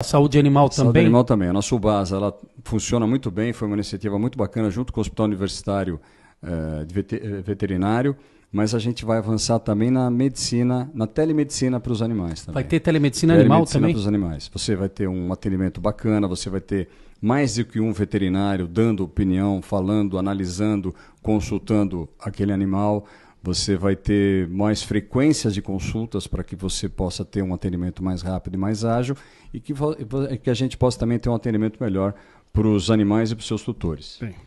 A saúde animal também? Saúde animal também. A nossa UBASA ela funciona muito bem, foi uma iniciativa muito bacana junto com o Hospital Universitário eh, de eh, Veterinário, mas a gente vai avançar também na medicina, na telemedicina para os animais também. Vai ter telemedicina, telemedicina animal também? para os animais. Você vai ter um atendimento bacana, você vai ter mais do que um veterinário dando opinião, falando, analisando, consultando aquele animal você vai ter mais frequências de consultas para que você possa ter um atendimento mais rápido e mais ágil e que, que a gente possa também ter um atendimento melhor para os animais e para os seus tutores. Bem.